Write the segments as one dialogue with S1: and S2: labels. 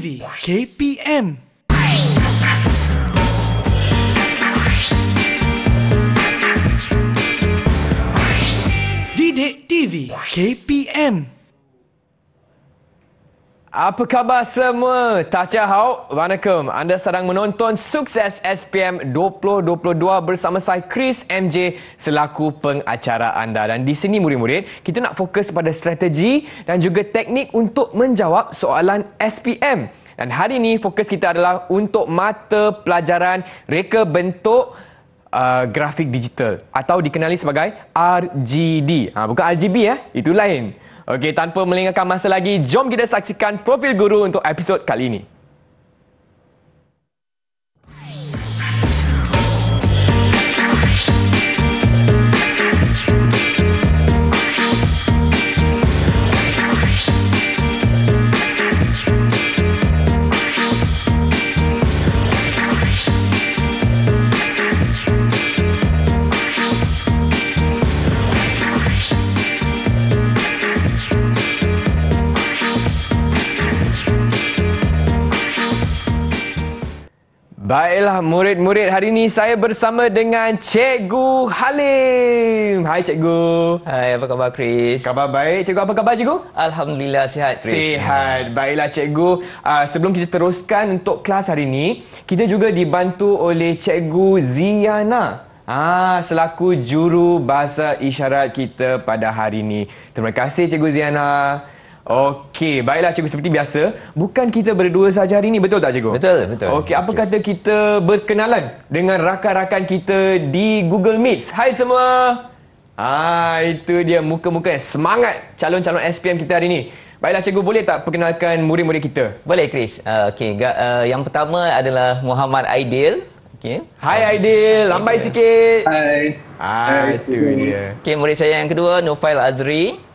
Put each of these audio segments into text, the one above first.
S1: Vive KPM. Didik TV KPM. Apa khabar semua? Tacha Hau, Wanakum. Anda sedang menonton Sukses SPM 2022 bersama saya Chris MJ selaku pengacara anda. Dan di sini murid-murid, kita nak fokus pada strategi dan juga teknik untuk menjawab soalan SPM. Dan hari ini fokus kita adalah untuk mata pelajaran reka bentuk Uh, grafik digital atau dikenali sebagai RGD. Ha, bukan RGB ya, eh? itu lain. Okey, tanpa melengahkan masa lagi, jom kita saksikan profil guru untuk episod kali ini. Baiklah murid-murid hari ini saya bersama dengan Cikgu Halim. Hai Cikgu. Hai apa khabar Chris? Khabar baik. Cikgu apa khabar Cikgu? Alhamdulillah sihat Chris. Sihat. Baiklah Cikgu. Uh, sebelum kita teruskan untuk kelas hari ini, kita juga dibantu oleh Cikgu Ziana. Ah, selaku juru bahasa isyarat kita pada hari ini. Terima kasih Cikgu Ziana. Okey, baiklah cikgu seperti biasa, bukan kita berdua saja hari ini, betul tak cikgu? Betul, betul. Okey, apa yes. kata kita berkenalan dengan rakan-rakan kita di Google Meets. Hai semua. Ah, itu dia muka-muka yang semangat calon-calon SPM kita hari ini. Baiklah
S2: cikgu boleh tak perkenalkan murid-murid kita? Boleh Chris. Uh, okey, uh, yang pertama adalah Muhammad Aidil. Okey. Hai Aidil, lambai sikit. Hai. Ah, itu dia. Okey, murid saya yang kedua Nufail Azri.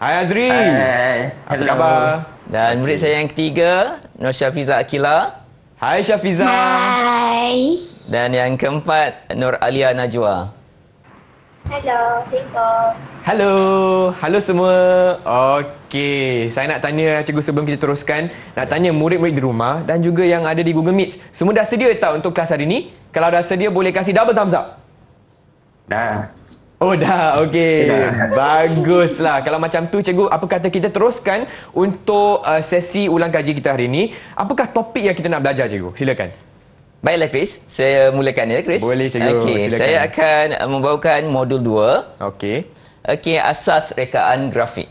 S2: Hai Azri. Hai. Apa Hello. khabar? Dan murid saya yang ketiga, Nur Syafiza Akila. Hai Syafiza. Hai. Dan yang keempat, Nur Alia Najwa.
S3: Hello, Assalamualaikum.
S2: Hello. Hello semua. Okey, saya nak
S1: tanya cikgu sebelum kita teruskan, nak tanya murid-murid di rumah dan juga yang ada di Google Meet. Semua dah sedia tak untuk kelas hari ini? Kalau dah sedia boleh kasih double thumbs up. Dah. Oh dah, okey. Baguslah. Kalau macam tu cikgu, apa kata kita teruskan untuk uh, sesi ulang kaji kita hari ini. Apakah topik yang kita nak belajar cikgu? Silakan.
S2: Baiklah Chris, saya mulakan ya Chris. Boleh cikgu, okay. silakan. Saya akan uh, membawakan modul 2. Okey. Okey, asas rekaan grafik.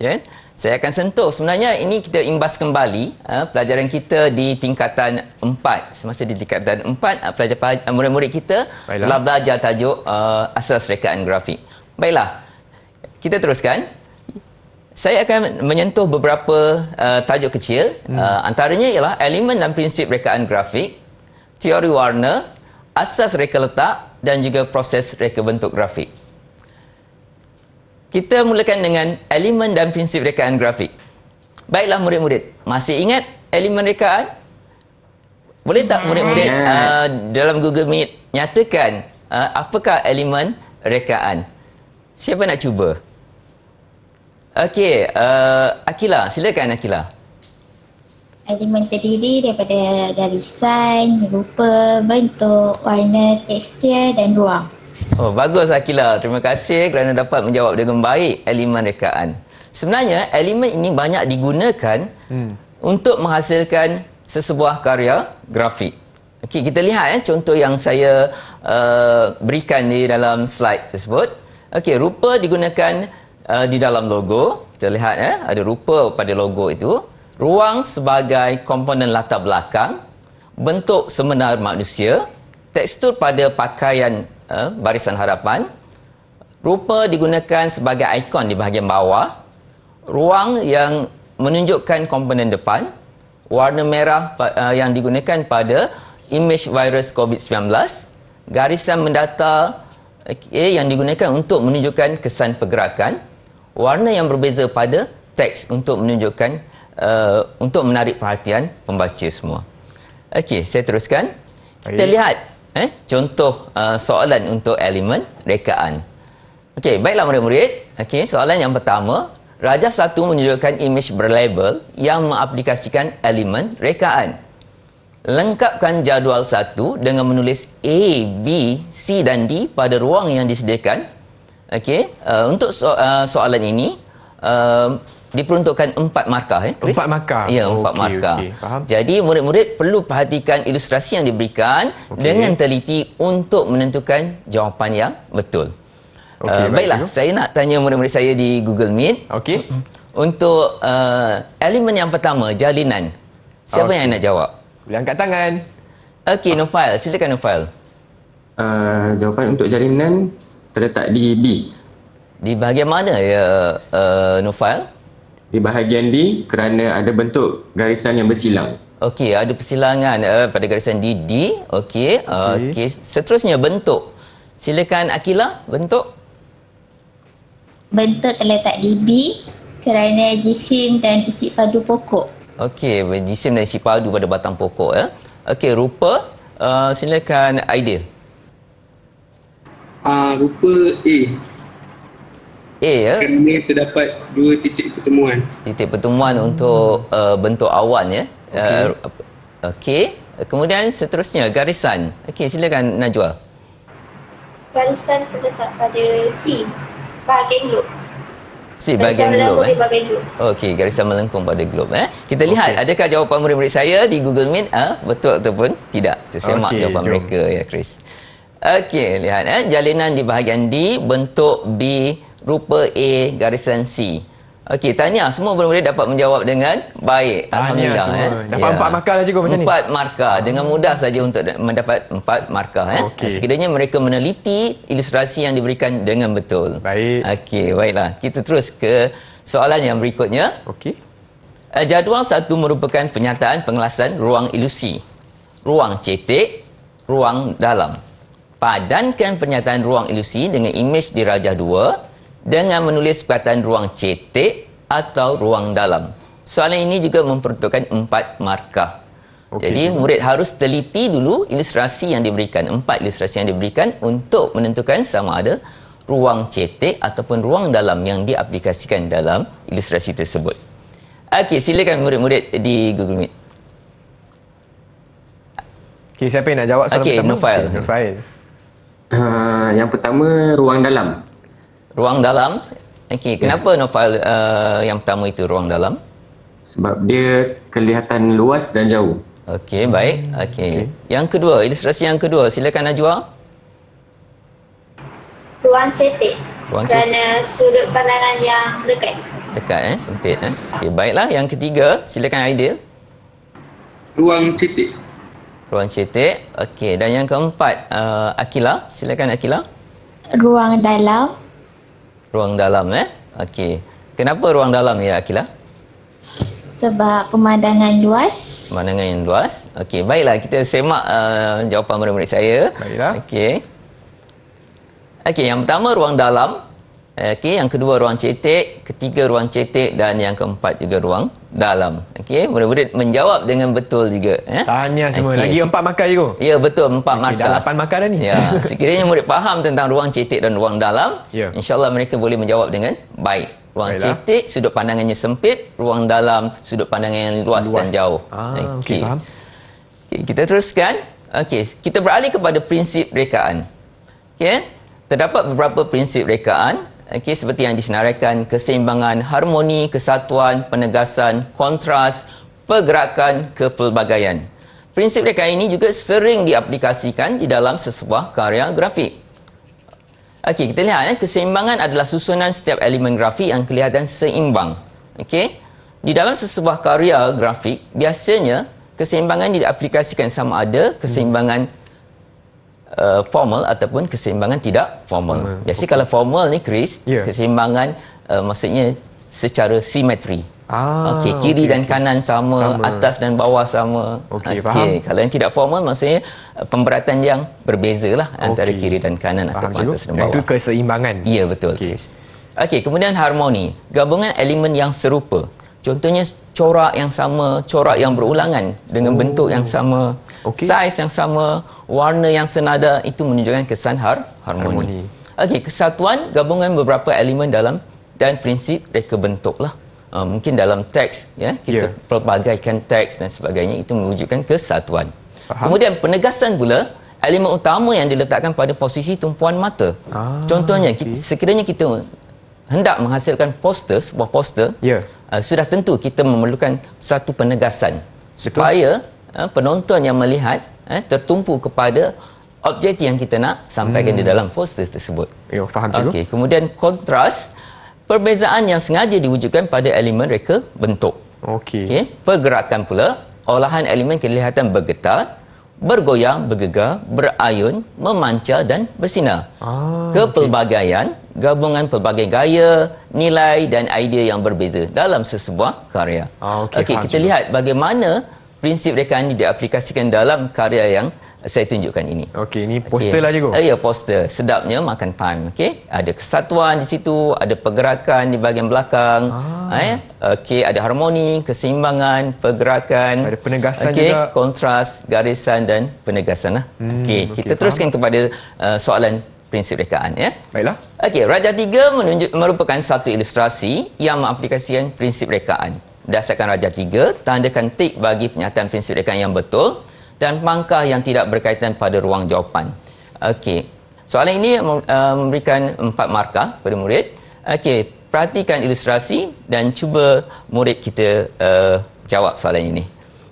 S2: Yeah. Saya akan sentuh sebenarnya ini kita imbas kembali uh, pelajaran kita di tingkatan 4. Semasa di tingkatan 4 uh, ha, pelajar uh, murid-murid kita Baiklah. telah belajar tajuk uh, asas rekaan grafik. Baiklah. Kita teruskan. Saya akan menyentuh beberapa uh, tajuk kecil. Hmm. Uh, antaranya ialah elemen dan prinsip rekaan grafik, teori warna, asas reka letak dan juga proses reka bentuk grafik. Kita mulakan dengan elemen dan prinsip rekaan grafik. Baiklah murid-murid, masih ingat elemen rekaan? Boleh tak hmm. murid-murid uh, dalam Google Meet nyatakan uh, apakah elemen rekaan? Siapa nak cuba? Okey, uh, Akila, silakan Akila.
S3: Elemen terdiri daripada garisan, rupa, bentuk, warna, tekstur dan ruang.
S2: Oh, bagus Akila. Terima kasih kerana dapat menjawab dengan baik elemen rekaan. Sebenarnya, elemen ini banyak digunakan hmm. untuk menghasilkan sesebuah karya grafik. Okey, kita lihat eh, contoh yang saya uh, berikan di dalam slide tersebut. Okey, rupa digunakan uh, di dalam logo. Kita lihat eh, ada rupa pada logo itu. Ruang sebagai komponen latar belakang, bentuk semenar manusia, tekstur pada pakaian Eh, barisan harapan. rupa digunakan sebagai ikon di bahagian bawah ruang yang menunjukkan komponen depan warna merah eh, yang digunakan pada imej virus COVID-19 garisan mendata okay, eh, yang digunakan untuk menunjukkan kesan pergerakan warna yang berbeza pada teks untuk menunjukkan uh, untuk menarik perhatian pembaca semua okey saya teruskan Baik. kita lihat Eh? Contoh uh, soalan untuk elemen rekaan. Okey, baiklah murid-murid. Okey, soalan yang pertama, rajah satu menunjukkan imej berlabel yang mengaplikasikan elemen rekaan. Lengkapkan jadual satu dengan menulis A, B, C dan D pada ruang yang disediakan. Okey, uh, untuk so- uh, soalan ini, uh, diperuntukkan empat markah eh, Chris? empat markah ya empat okay, markah okay, faham? jadi murid-murid perlu perhatikan ilustrasi yang diberikan okay. dengan teliti untuk menentukan jawapan yang betul okay, uh, eh, baiklah baik saya nak tanya murid-murid saya di Google Meet okay. untuk uh, elemen yang pertama jalinan siapa okay. yang nak jawab boleh angkat tangan Okey, Nufail. Silakan Nufail. Uh, eh, jawapan untuk jalinan terletak di B. Di bahagian mana ya, uh, Nufail? di bahagian D kerana ada bentuk garisan yang bersilang. Okey, ada persilangan uh, pada garisan D D. Okey. Eh, okey, okay. seterusnya bentuk. Silakan Akila
S3: bentuk. Bentuk terletak di B kerana jisim dan isi padu pokok.
S2: Okey, jisim dan isi padu pada batang pokok Eh. Okey, rupa uh, silakan Aidil. Uh, rupa A A ya. Kami terdapat dua titik pertemuan. Titik pertemuan hmm. untuk uh, bentuk awan ya. Okey. Uh, okay. Kemudian seterusnya garisan. Okey, silakan Najwa.
S3: Garisan terletak pada C. Bahagian glob.
S2: C garisan eh? bahagian glob. Eh. Okey, garisan melengkung pada globe. eh. Kita okay. lihat adakah jawapan murid-murid saya di Google Meet ah ha, betul ataupun tidak. Itu saya okay, mak jawapan jom. mereka ya Chris. Okey, lihat eh jalinan di bahagian D bentuk B rupa A garisan C. Okey, tanya semua boleh dapat menjawab dengan baik. Alhamdulillah. Tanya, eh. Dapat ya. empat markah lah cikgu macam ni. Empat markah. Dengan mudah saja untuk mendapat empat markah. Eh. Okay. Sekiranya mereka meneliti ilustrasi yang diberikan dengan betul. Baik. Okey, baiklah. Kita terus ke soalan yang berikutnya. Okey. Eh, jadual satu merupakan penyataan pengelasan ruang ilusi. Ruang cetek, ruang dalam. Padankan pernyataan ruang ilusi dengan imej dirajah dua dengan menulis perkataan ruang cetek atau ruang dalam. Soalan ini juga memperuntukkan empat markah. Okay, Jadi cuman. murid harus teliti dulu ilustrasi yang diberikan, empat ilustrasi yang diberikan untuk menentukan sama ada ruang cetek ataupun ruang dalam yang diaplikasikan dalam ilustrasi tersebut. Okey, silakan murid-murid di Google Meet. Okey, siapa yang nak jawab soalan okay, pertama? Okey, Nufail. Okay, Nufail. Uh, yang pertama, ruang dalam ruang dalam okey ya. kenapa yeah. novel uh, yang pertama itu ruang dalam sebab dia kelihatan luas dan jauh okey baik okey okay. yang kedua ilustrasi yang kedua silakan Najwa
S3: ruang cetek
S2: ruang cetek
S3: sudut pandangan yang dekat
S2: dekat eh sempit eh okey baiklah yang ketiga silakan Aidil ruang cetek ruang cetek okey dan yang keempat uh, Akila silakan Akila
S3: ruang dalam
S2: ruang dalam eh. Okey. Kenapa ruang dalam ya Akila?
S3: Sebab pemandangan luas.
S2: Pemandangan yang luas. Okey, baiklah kita semak uh, jawapan murid-murid saya. Baiklah. Okey. Okey, yang pertama ruang dalam Eh, okey, yang kedua ruang cetek, ketiga ruang cetek dan yang keempat juga ruang dalam. Okey, murid-murid menjawab dengan betul juga. Eh? Tanya semua. Okay. Lagi empat markah je Ya, betul. Empat okay, markah. Dah lapan markah dah ni. Ya, sekiranya murid faham tentang ruang cetek dan ruang dalam, yeah. insyaAllah mereka boleh menjawab dengan baik. Ruang Baiklah. cetek, sudut pandangannya sempit. Ruang dalam, sudut pandangan yang luas, luas, dan jauh. Ah, Okey, okay, faham. Okay, kita teruskan. Okey, kita beralih kepada prinsip rekaan. Okey, terdapat beberapa prinsip rekaan okay, seperti yang disenaraikan keseimbangan harmoni, kesatuan, penegasan, kontras, pergerakan, kepelbagaian. Prinsip reka ini juga sering diaplikasikan di dalam sesebuah karya grafik. Okey, kita lihat ya, keseimbangan adalah susunan setiap elemen grafik yang kelihatan seimbang. Okey. Di dalam sesebuah karya grafik, biasanya keseimbangan diaplikasikan sama ada keseimbangan uh, formal ataupun keseimbangan tidak formal. formal. Biasanya okay. kalau formal ni Chris, yeah. keseimbangan uh, maksudnya secara simetri. Ah, okay, kiri okay, dan kanan sama, sama, atas dan bawah sama. Okey, okay. faham. Kalau yang tidak formal maksudnya uh, pemberatan yang berbeza lah antara kiri dan kanan faham ataupun atas dan bawah. Itu keseimbangan. Ya, betul. Okey, okay, kemudian harmoni. Gabungan elemen yang serupa. Contohnya corak yang sama, corak yang berulangan dengan oh. bentuk yang sama, okay. saiz yang sama, warna yang senada itu menunjukkan kesan har- harmoni. harmoni. Okey, kesatuan gabungan beberapa elemen dalam dan prinsip reka bentuklah. Uh, mungkin dalam teks ya kita yeah. pelbagaikan teks dan sebagainya itu menunjukkan kesatuan. Faham. Kemudian penegasan pula elemen utama yang diletakkan pada posisi tumpuan mata. Ah, Contohnya okay. sekiranya kita hendak menghasilkan poster sebuah poster yeah uh, sudah tentu kita memerlukan satu penegasan supaya uh, penonton yang melihat uh, tertumpu kepada objektif yang kita nak sampaikan hmm. di dalam poster tersebut. Ya, faham cikgu. Okey, kemudian kontras perbezaan yang sengaja diwujudkan pada elemen reka bentuk. Okey. Okey, pergerakan pula olahan elemen kelihatan bergetar bergoyang, bergegar, berayun, memancar dan bersinar. Ah, Kepelbagaian, okay. gabungan pelbagai gaya, nilai dan idea yang berbeza dalam sesebuah karya. Ah, Okey, okay, kita lihat bagaimana prinsip rekaan ini diaplikasikan dalam karya yang saya tunjukkan ini. Okey, ini poster okay. lah cikgu. Eh, ya, poster. Sedapnya makan time. Okey, ada kesatuan di situ, ada pergerakan di bahagian belakang. Ah. Eh? Okey, ada harmoni, keseimbangan, pergerakan. Ada penegasan okay. juga. Okey, kontras, garisan dan penegasan. Lah. Hmm, Okey, okay. kita teruskan kepada uh, soalan prinsip rekaan. Ya? Baiklah. Okey, Raja Tiga menunjuk, merupakan satu ilustrasi yang mengaplikasikan prinsip rekaan. Berdasarkan Raja Tiga, tandakan tik bagi penyataan prinsip rekaan yang betul dan pangkah yang tidak berkaitan pada ruang jawapan. Okey. Soalan ini uh, memberikan empat markah kepada murid. Okey, perhatikan ilustrasi dan cuba murid kita uh, jawab soalan ini.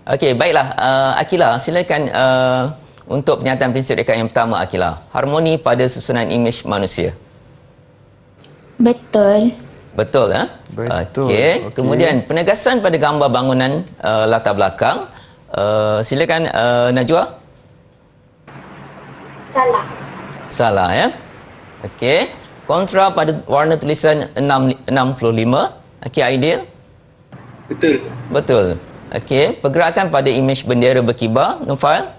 S2: Okey, baiklah. Uh, Akila, silakan uh, untuk pernyataan prinsip rekaan yang pertama, Akila. Harmoni pada susunan imej manusia. Betul. Betul, ha? Betul. Okey, okay. kemudian penegasan pada gambar bangunan uh, latar belakang. Eh, silakan uh, Najwa. Salah. Salah ya. Okey. Kontra pada warna tulisan 665. Okey ideal Betul. Betul. Okey, pergerakan pada imej bendera berkibar, Nufal.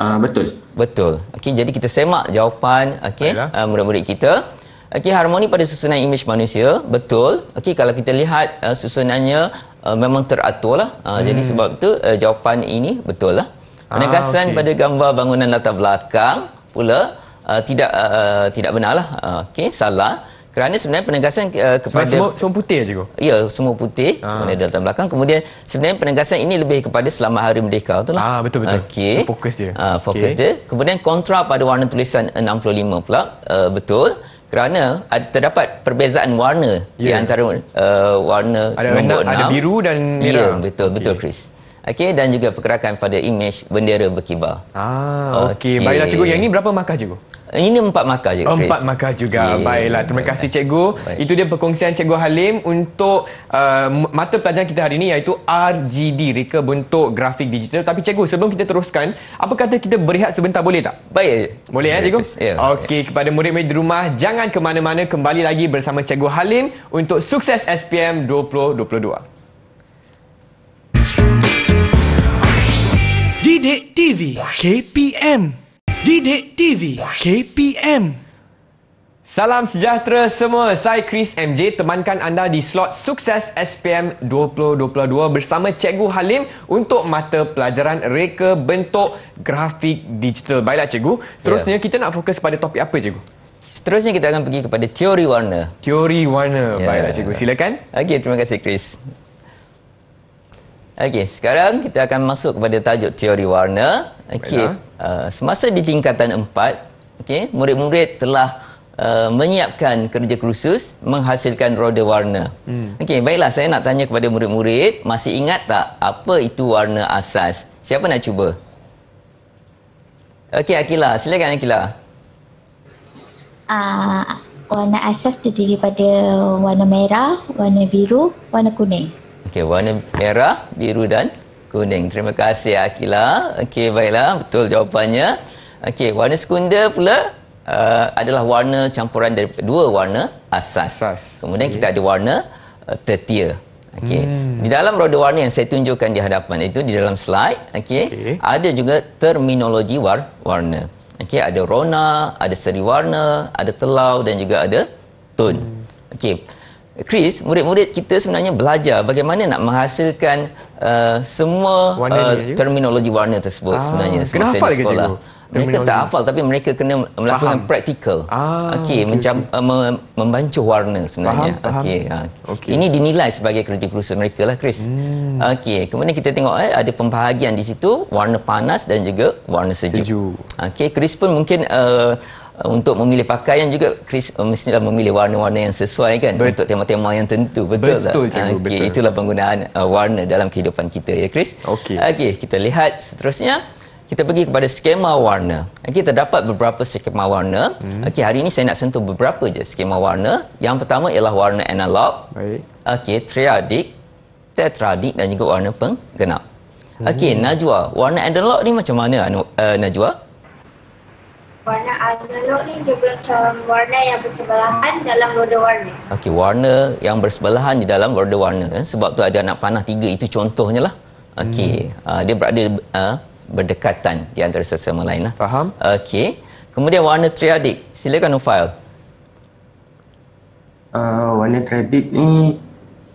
S2: Uh, betul. Betul. Okey, jadi kita semak jawapan okey uh, murid-murid kita. Okey, harmoni pada susunan imej manusia betul. Okey, kalau kita lihat uh, susunannya uh, memang teratur lah. Uh, hmm. Jadi sebab tu uh, jawapan ini betul lah. Penegasan ah, okay. pada gambar bangunan latar belakang pula uh, tidak uh, tidak benarlah. Uh, Okey, salah. Kerana sebenarnya penegasan uh, kepada semua, semua putih juga. Ya, semua putih ah. dalam belakang. Kemudian sebenarnya penegasan ini lebih kepada selamat hari merdeka tu lah. Ah, betul betul. Okey. Fokus dia. uh, fokus okay. dia. Kemudian kontra pada warna tulisan 65 pula uh, betul. Betul kerana ada, terdapat perbezaan warna yeah. di ya. antara uh, warna ada, nombor ada, 6. Ada biru dan ya, merah. Ya, yeah, betul, okay. betul Chris. Okey dan juga pergerakan pada imej bendera berkibar.
S1: Ah okey okay. baiklah cikgu yang ini
S2: berapa markah cikgu? Ini empat markah juga. Empat
S1: markah juga. Yeah. Baiklah. Terima kasih cikgu. Baik. Itu dia perkongsian cikgu Halim untuk uh, mata pelajaran kita hari ini iaitu RGD, reka bentuk grafik digital. Tapi cikgu, sebelum kita teruskan, apa kata kita berehat sebentar boleh tak? Baik. Boleh eh, ya cikgu? Yeah. Okey, kepada murid-murid di rumah, jangan ke mana-mana kembali lagi bersama cikgu Halim untuk sukses SPM 2022. Didik TV
S3: KPM
S1: Didik TV KPM Salam sejahtera semua. Saya Chris MJ temankan anda di slot sukses SPM 2022 bersama Cikgu Halim untuk mata pelajaran reka bentuk grafik digital. Baiklah cikgu, seterusnya yeah. kita nak fokus pada topik apa cikgu? Seterusnya kita
S2: akan pergi kepada teori warna. Teori warna. Yeah. Baiklah cikgu, silakan. Okey, terima kasih Chris. Okey, sekarang kita akan masuk kepada tajuk teori warna. Okey, uh, semasa di tingkatan Empat, okay, murid-murid telah uh, menyiapkan kerja kursus menghasilkan roda warna. Hmm. Okey, baiklah saya nak tanya kepada murid-murid, masih ingat tak apa itu warna asas? Siapa nak cuba? Okey, Akila, silakan Akila.
S3: uh, warna asas terdiri pada warna merah, warna biru, warna kuning.
S2: Okey, warna merah, biru dan kuning. Terima kasih Akila. Okey, baiklah, betul jawapannya. Okey, warna sekunder pula uh, adalah warna campuran dari dua warna asas. asas. Kemudian okay. kita ada warna uh, tertia. Okey. Hmm. Di dalam roda warna yang saya tunjukkan di hadapan itu di dalam slide, okey, okay. ada juga terminologi war warna. Okey, ada rona, ada seri warna, ada telau dan juga ada tone. Hmm. Okey. Chris, murid-murid kita sebenarnya belajar bagaimana nak menghasilkan uh, semua warna uh, terminologi warna tersebut ah, sebenarnya semasa kena hafal di sekolah. Ke mereka tak hafal tapi mereka kena melakukan faham. praktikal. Ah, okey, okay, mencam- okay. Uh, membancuh warna sebenarnya. Okey. Ah. Okay. Ini dinilai sebagai kerja kerusi mereka lah Chris. Hmm. Okey, kemudian kita tengok eh ada pembahagian di situ, warna panas dan juga warna sejuk. sejuk. Okey, Chris pun mungkin uh, Uh, untuk memilih pakaian juga Chris uh, mestilah memilih warna-warna yang sesuai kan betul. untuk tema-tema yang tentu betul, betul tak cikgu, ah, okay, itulah penggunaan uh, warna dalam kehidupan kita ya Chris okey okey kita lihat seterusnya kita pergi kepada skema warna. Okey, terdapat beberapa skema warna. Hmm. Okey, hari ini saya nak sentuh beberapa je skema warna. Yang pertama ialah warna analog. Baik. Okey, triadik, tetradik dan juga warna penggenap. Hmm. Okey, Najwa, warna analog ni macam mana uh, Najwa?
S3: warna analog ni jumlah corong warna yang bersebelahan dalam roda warna.
S2: Okey, warna yang bersebelahan di dalam roda warna. Eh? Sebab tu ada anak panah tiga itu contohnya lah. Okey, hmm. uh, dia berada uh, berdekatan di antara sesama lain lah. Faham. Okey, kemudian warna triadik. Silakan Ufail.
S1: Uh, ah, warna triadik ni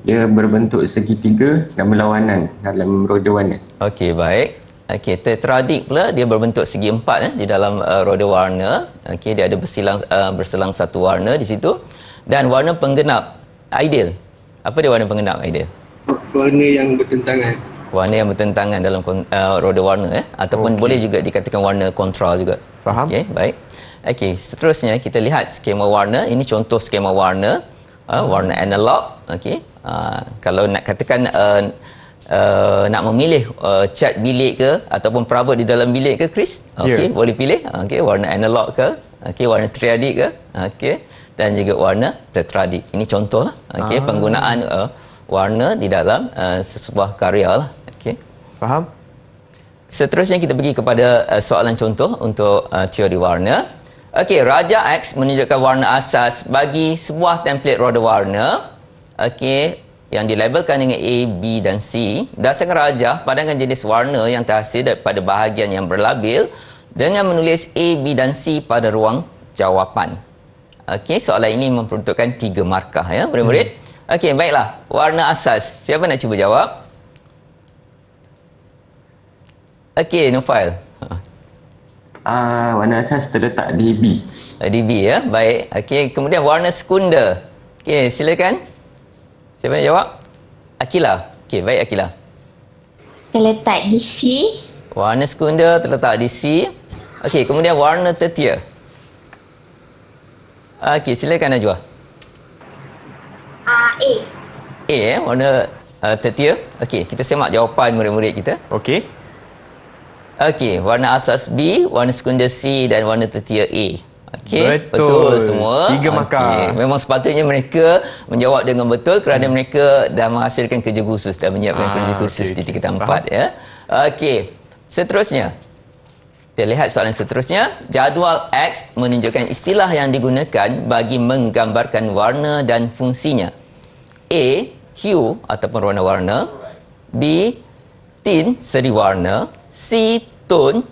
S1: dia berbentuk segitiga dan berlawanan dalam roda warna.
S2: Okey, baik. Okey, tetradik pula dia berbentuk segi empat eh, di dalam uh, roda warna. Okey, dia ada bersilang uh, berselang satu warna di situ dan warna penggenap ideal. Apa dia warna penggenap ideal?
S1: Warna yang bertentangan.
S2: Warna yang bertentangan dalam uh, roda warna eh ataupun okay. boleh juga dikatakan warna kontrol juga. Faham? Okey, baik. Okey, seterusnya kita lihat skema warna. Ini contoh skema warna uh, warna analog. Okey. Uh, kalau nak katakan uh, uh, nak memilih uh, cat bilik ke ataupun perabot di dalam bilik ke Chris? Ya. Okey, yeah. boleh pilih. Okey, warna analog ke? Okey, warna triadik ke? Okey. Dan juga warna tetradik. Ini contoh lah. Okey, ah. penggunaan uh, warna di dalam uh, sesebuah karya lah. Okey. Faham? Seterusnya kita pergi kepada uh, soalan contoh untuk uh, teori warna. Okey, Raja X menunjukkan warna asas bagi sebuah template roda warna. Okey, yang dilabelkan dengan A, B dan C berdasarkan rajah padangan jenis warna yang terhasil daripada bahagian yang berlabel dengan menulis A, B dan C pada ruang jawapan. Okey, soalan ini memperuntukkan tiga markah ya, murid-murid. Hmm. Okey, baiklah. Warna asas. Siapa nak cuba jawab? Okey, Nufail. Ah, uh, warna asas terletak di B. Di B ya. Baik. Okey, kemudian warna sekunder. Okey, silakan. Siapa nak jawab? Akila. Okey, baik Akila.
S3: Terletak di C.
S2: Warna sekunder terletak di C. Okey, kemudian warna tertia. Ah, okey, silakan Najwa. Uh, A. A, eh, warna uh, tertia. Okey, kita semak jawapan murid-murid kita. Okey. Okey, warna asas B, warna sekunder C dan warna tertia A. Okay, betul. betul semua. Tiga makar. Okay. Memang sepatutnya mereka menjawab dengan betul kerana hmm. mereka dah menghasilkan kerja khusus dah menyiapkan ah, kerja khusus okay, di tingkat okay. empat. Ya. Okey, seterusnya. Kita lihat soalan seterusnya. Jadual X menunjukkan istilah yang digunakan bagi menggambarkan warna dan fungsinya. A. Hue ataupun warna-warna. B. Tint seri warna. C. Tone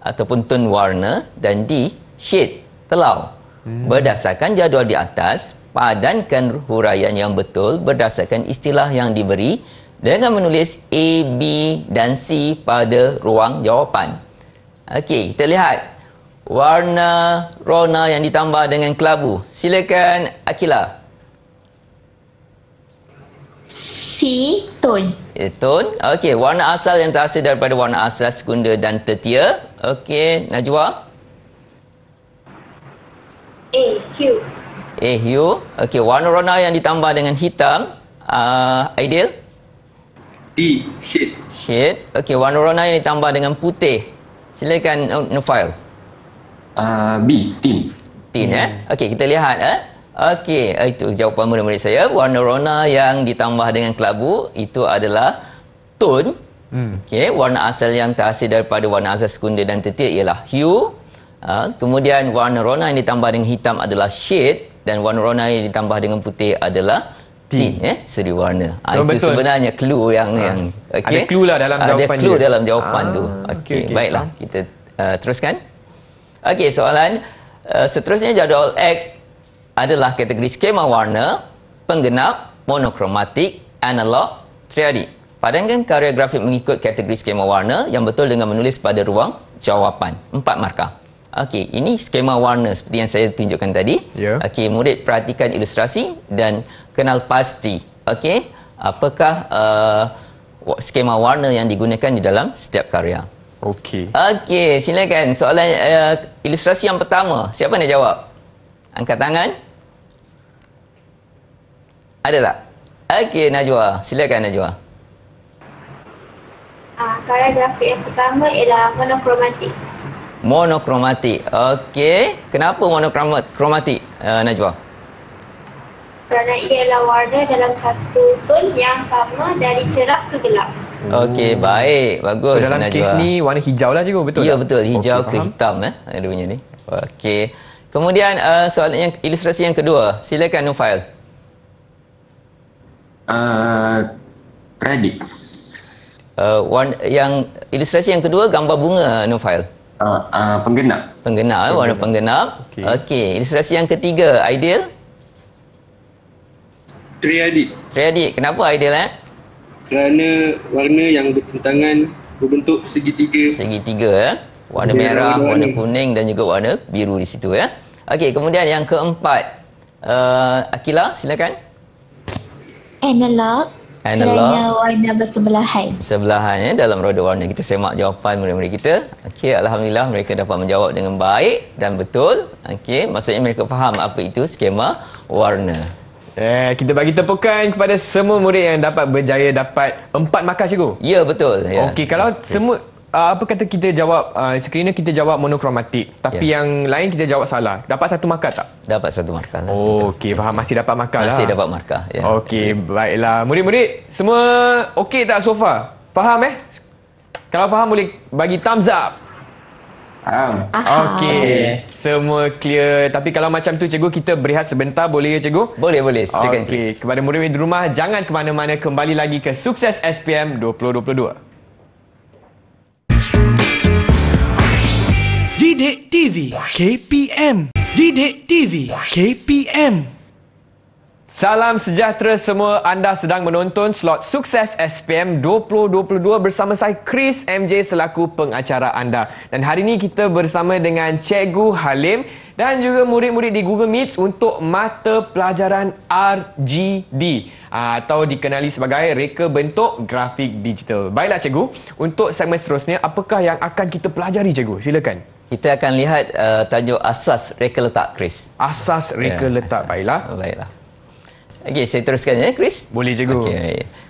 S2: ataupun tone warna. Dan D. Shade telau. Hmm. Berdasarkan jadual di atas, padankan huraian yang betul berdasarkan istilah yang diberi dengan menulis A, B dan C pada ruang jawapan. Okey, kita lihat warna rona yang ditambah dengan kelabu. Silakan Akila.
S3: C tone.
S2: Eh, ya, tone. Okey, warna asal yang terhasil daripada warna asal sekunder dan tertia. Okey, Najwa.
S3: A Q.
S2: A Q. Okey, warna warna yang ditambah dengan hitam uh, ideal. E shit. Shit. Okey, warna warna yang ditambah dengan putih. Silakan uh, Nufail. Uh, B tin. Tin eh. Okey, kita lihat eh. Okey, itu jawapan murid-murid saya. Warna warna yang ditambah dengan kelabu itu adalah tone. Hmm. Okey, warna asal yang terhasil daripada warna asal sekunder dan tertiak ialah hue, Ha, kemudian warna rona yang ditambah dengan hitam adalah shade dan warna rona yang ditambah dengan putih adalah tint eh seri warna. Ha, itu betul. sebenarnya clue yang ha. yang okay. Ada clue lah dalam jawapan Ada clue dia. dalam jawapan ha. tu. Okey. Okay, okay. Baiklah kita uh, teruskan. Okey, soalan uh, seterusnya jadual X adalah kategori skema warna penggenap monokromatik analog triadi. Padankan karya grafik mengikut kategori skema warna yang betul dengan menulis pada ruang jawapan. Empat markah. Okey, ini skema warna seperti yang saya tunjukkan tadi. Yeah. Okey, murid perhatikan ilustrasi dan kenal pasti. Okey, apakah uh, skema warna yang digunakan di dalam setiap karya? Okey. Okey, silakan. Soalan uh, ilustrasi yang pertama, siapa nak jawab? Angkat tangan. Ada tak? Okey, Najwa. Silakan Najwa.
S3: Ah, karya grafik yang pertama ialah monokromatik
S2: monokromatik. Okey, kenapa monokromatik uh, Najwa?
S3: Kerana ialah warna dalam satu ton yang sama dari cerah ke gelap.
S2: Okey, oh. baik. Bagus so, dalam Najwa. Dalam kes ni warna hijau lah cikgu, betul? Ya, tak? betul. Hijau okay, ke faham. hitam eh. Ada punya ni. Okey. Kemudian uh, soalan yang ilustrasi yang kedua. Silakan Nufail. Uh, kredit. Uh, one, yang ilustrasi yang kedua gambar bunga Nufail. Uh, uh, ah, uh, ah, penggenap. Penggenap, penggenap. Eh, warna penggenap. Okey. Okay. Ilustrasi yang ketiga, ideal. Triadik. Triadik. Kenapa ideal eh? Kerana warna yang bertentangan berbentuk segitiga. Segitiga Eh? Warna Biar merah, warna, warna kuning dan juga warna biru di situ ya. Eh? Okey, kemudian yang keempat. Uh, Akila, silakan.
S3: Analog. Ya Allah, Handler warna hai.
S2: Sebelahan ya, dalam roda warna. Kita semak jawapan murid-murid kita. Okey, Alhamdulillah mereka dapat menjawab dengan baik dan betul. Okey, maksudnya mereka faham apa itu skema warna. Eh, kita bagi tepukan kepada semua murid yang dapat berjaya
S1: dapat empat markah cikgu. Ya, betul. Ya. Okey, kalau yes, semua... Yes uh, apa kata kita jawab uh, ah, screener kita jawab monokromatik tapi yeah. yang lain kita jawab salah dapat satu markah tak dapat satu markah lah oh, okey faham masih dapat markah masih lah masih dapat markah ya yeah. okey baiklah murid-murid semua okey tak so far faham eh kalau faham boleh bagi thumbs up faham okey semua clear tapi kalau macam tu cikgu kita berehat sebentar boleh ya cikgu boleh boleh okey kepada murid-murid di rumah jangan ke mana-mana kembali lagi ke sukses SPM 2022 Didik TV KPM Didik TV KPM Salam sejahtera semua anda sedang menonton slot sukses SPM 2022 bersama saya Chris MJ selaku pengacara anda. Dan hari ini kita bersama dengan Cikgu Halim dan juga murid-murid di Google Meets untuk mata pelajaran RGD ah, atau dikenali sebagai reka bentuk grafik digital. Baiklah cikgu, untuk segmen seterusnya apakah yang akan kita pelajari cikgu?
S2: Silakan. Kita akan lihat uh, tajuk asas reka letak, Chris. Asas reka yeah, letak, asas. baiklah. Baiklah. Okey, saya teruskan ya, Chris. Boleh je, Guru.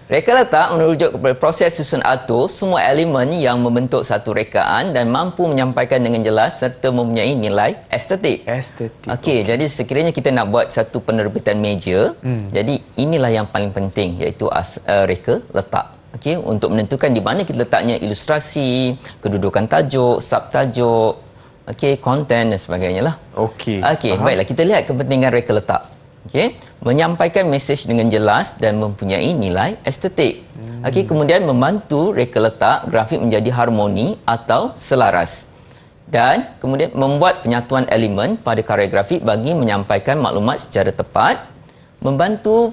S2: Reka letak merujuk kepada proses susun atur semua elemen yang membentuk satu rekaan dan mampu menyampaikan dengan jelas serta mempunyai nilai estetik. Estetik. Okey, okay. jadi sekiranya kita nak buat satu penerbitan meja, hmm. jadi inilah yang paling penting iaitu as, uh, reka letak. Okay, untuk menentukan di mana kita letaknya ilustrasi, kedudukan tajuk, subtajuk, okey, konten dan sebagainya lah. Okey. Okey, uh-huh. baiklah kita lihat kepentingan reka letak. Okey, menyampaikan mesej dengan jelas dan mempunyai nilai estetik. Hmm. Okey, kemudian membantu reka letak grafik menjadi harmoni atau selaras. Dan kemudian membuat penyatuan elemen pada karya grafik bagi menyampaikan maklumat secara tepat, membantu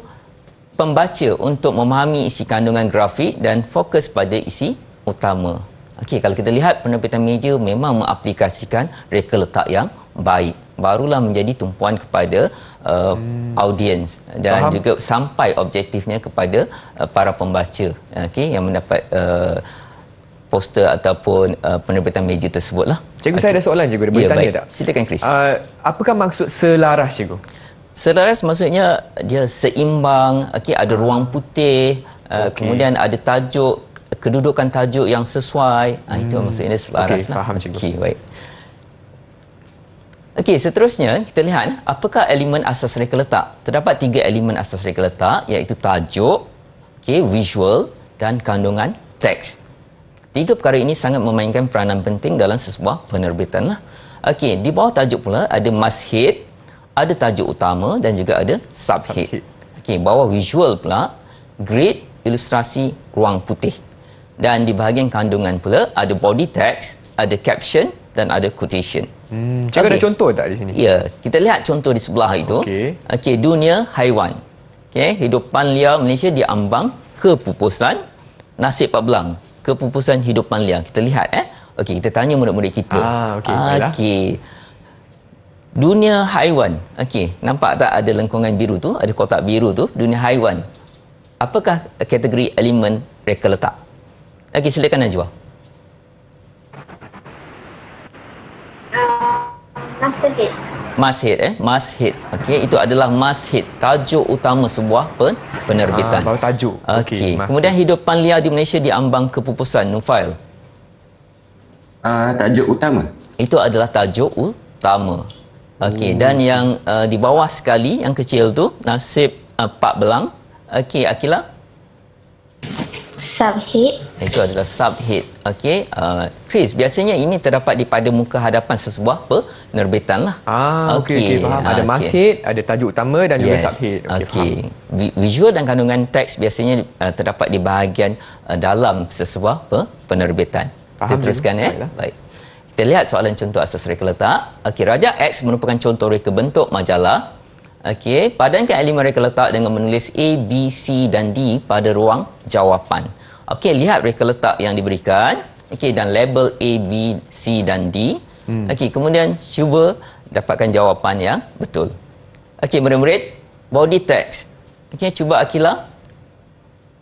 S2: pembaca untuk memahami isi kandungan grafik dan fokus pada isi utama. Okey, kalau kita lihat penerbitan meja memang mengaplikasikan reka letak yang baik barulah menjadi tumpuan kepada uh, hmm. audiens dan Faham. juga sampai objektifnya kepada uh, para pembaca okey yang mendapat uh, poster ataupun uh, penerbitan meja tersebutlah. Cikgu okay. saya ada soalan juga boleh ya, tanya baik. tak? Silakan Chris. Uh, apakah maksud selaras cikgu? Selaras maksudnya dia seimbang okey ada ruang putih uh, kemudian ada tajuk kedudukan tajuk yang sesuai. Ah, hmm. Itu maksudnya selaras. Okey, lah. faham cikgu. Okey, baik. Okey, seterusnya kita lihat eh, apakah elemen asas reka letak. Terdapat tiga elemen asas reka letak iaitu tajuk, okay, visual dan kandungan teks. Tiga perkara ini sangat memainkan peranan penting dalam sesebuah penerbitan. Lah. Okey, di bawah tajuk pula ada masjid, ada tajuk utama dan juga ada subhead. Okey, bawah visual pula, grid, ilustrasi, ruang putih dan di bahagian kandungan pula ada body text, ada caption dan ada quotation.
S1: Hmm, cakap okay. ada contoh tak di sini?
S2: Ya, kita lihat contoh di sebelah itu. Okey. Okay dunia haiwan. Okay hidupan liar Malaysia diambang kepupusan nasib pak belang. Kepupusan hidupan liar. Kita lihat eh. Okey, kita tanya murid-murid kita. Ah, okey. Okey. Dunia haiwan. Okey, nampak tak ada lengkungan biru tu, ada kotak biru tu, dunia haiwan. Apakah kategori elemen mereka letak? Okey, silakan Najwa. Masjid. Masjid eh, masjid. Okey, itu adalah masjid tajuk utama sebuah pen- penerbitan. Ah, baru tajuk. Okey. Okay. Kemudian hidup liar di Malaysia diambang kepupusan Nufail. Ah, tajuk utama. Itu adalah tajuk utama. Okey, hmm. dan yang uh, di bawah sekali yang kecil tu nasib uh, Pak Belang. Okey, Akila.
S3: Subhead.
S2: Itu adalah subhead. Okey, uh, Chris, biasanya ini terdapat di pada muka hadapan sesebuah penerbitan lah. Ah, okey, okay, okay, faham. Ada ah, masjid, ada tajuk utama dan yes. juga subhead. Okey, okay. visual dan kandungan teks biasanya uh, terdapat di bahagian uh, dalam sesebuah penerbitan. Faham Kita teruskan ya. Eh? Baik. Kita lihat soalan contoh asas reka letak. Okey, Raja X merupakan contoh reka bentuk majalah Okey, padankan elemen mereka letak dengan menulis A, B, C dan D pada ruang jawapan. Okey, lihat mereka letak yang diberikan. Okey, dan label A, B, C dan D. Hmm. Okey, kemudian cuba dapatkan jawapan yang betul. Okey, murid-murid, body text. Okey, cuba Akila.